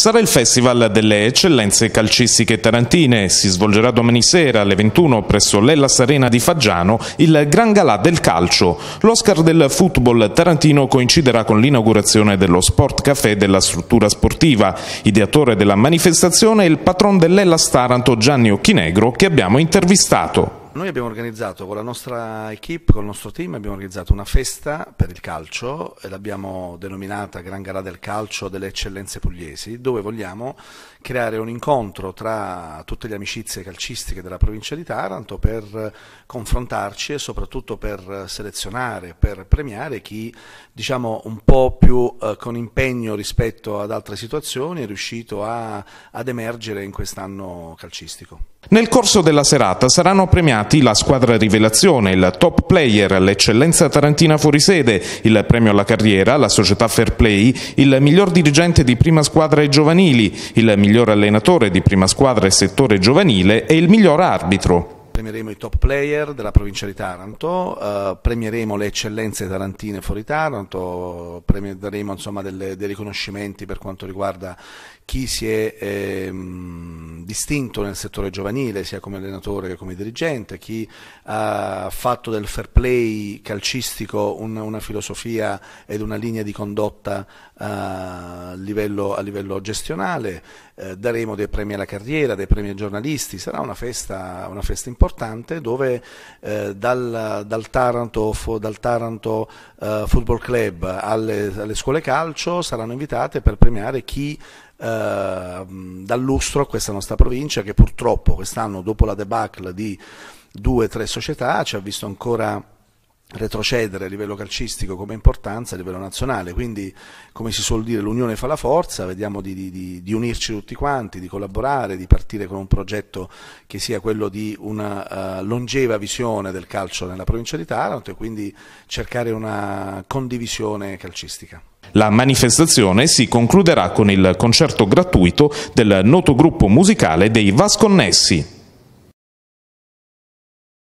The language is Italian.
Sarà il Festival delle Eccellenze Calcistiche Tarantine. Si svolgerà domani sera alle 21 presso l'Ella Serena di Faggiano il Gran Galà del Calcio. L'Oscar del football tarantino coinciderà con l'inaugurazione dello Sport Café della struttura sportiva. Ideatore della manifestazione è il patron dell'Ella Staranto Gianni Occhinegro che abbiamo intervistato. Noi abbiamo organizzato con la nostra equip, con il nostro team, abbiamo organizzato una festa per il calcio e l'abbiamo denominata Gran Gara del Calcio delle Eccellenze Pugliesi, dove vogliamo creare un incontro tra tutte le amicizie calcistiche della provincia di Taranto per confrontarci e soprattutto per selezionare, per premiare chi diciamo un po' più eh, con impegno rispetto ad altre situazioni è riuscito a, ad emergere in quest'anno calcistico. Nel corso della serata saranno premiati la squadra rivelazione, il top player, l'eccellenza tarantina fuorisede, il premio alla carriera, la società fair play, il miglior dirigente di prima squadra e giovanili, il miglior allenatore di prima squadra e settore giovanile e il miglior arbitro premieremo i top player della provincia di Taranto, eh, premieremo le eccellenze tarantine fuori Taranto, premieremo insomma, delle, dei riconoscimenti per quanto riguarda chi si è eh, distinto nel settore giovanile, sia come allenatore che come dirigente, chi ha fatto del fair play calcistico una, una filosofia ed una linea di condotta eh, a, livello, a, livello, gestionale. Eh, daremo dei premi alla carriera, dei premi ai giornalisti. Sarà una festa, una festa importante dove eh, dal, dal, Taranto, dal Taranto eh, Football Club alle, alle scuole calcio saranno invitate per premiare chi Ehm, dal lustro a questa nostra provincia che purtroppo quest'anno dopo la debacle di due o tre società ci ha visto ancora retrocedere a livello calcistico come importanza a livello nazionale, quindi come si suol dire l'unione fa la forza, vediamo di, di, di unirci tutti quanti, di collaborare, di partire con un progetto che sia quello di una uh, longeva visione del calcio nella provincia di Taranto e quindi cercare una condivisione calcistica. La manifestazione si concluderà con il concerto gratuito del noto gruppo musicale dei Vasconnessi.